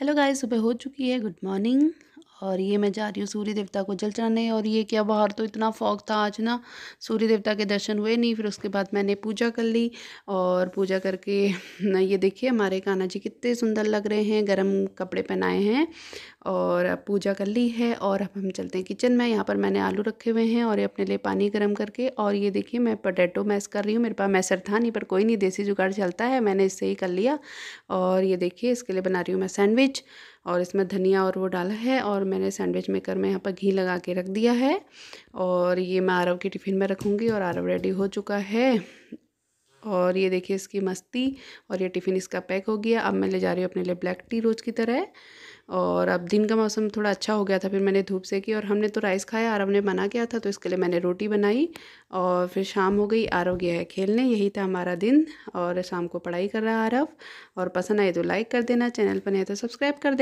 hello guys सुबह हो चुकी है गुड मॉर्निंग और ये मैं जा रही हूँ सूर्य देवता को जल चढ़ाने और ये क्या बाहर तो इतना फॉग था आज ना सूर्य देवता के दर्शन हुए नहीं फिर उसके बाद मैंने पूजा कर ली और पूजा करके ये देखिए हमारे कान्हा जी कितने सुंदर लग रहे हैं गर्म कपड़े पहनाए हैं और अब पूजा कर ली है और अब हम चलते हैं किचन में यहाँ पर मैंने आलू रखे हुए हैं और ये अपने लिए पानी गर्म करके और ये देखिए मैं पोटैटो मैस कर रही हूँ मेरे पास मैसर था नहीं पर कोई नहीं देसी जुगाड़ चलता है मैंने इससे ही कर लिया और ये देखिए इसके लिए बना रही हूँ मैं सैंडविच और इसमें धनिया और वो डाला है और मैंने सैंडविच मेकर में यहाँ पर घी लगा के रख दिया है और ये मैं आरव के टिफ़िन में रखूँगी और आरव रेडी हो चुका है और ये देखिए इसकी मस्ती और ये टिफ़िन इसका पैक हो गया अब मैं ले जा रही हूँ अपने लिए ब्लैक टी रोज़ की तरह और अब दिन का मौसम थोड़ा अच्छा हो गया था फिर मैंने धूप से की और हमने तो राइस खाया आरव ने मना किया था तो इसके लिए मैंने रोटी बनाई और फिर शाम हो गई आरव गया है खेलने यही था हमारा दिन और शाम को पढ़ाई कर रहा आरव और पसंद आए तो लाइक कर देना चैनल पर नहीं तो सब्सक्राइब कर देना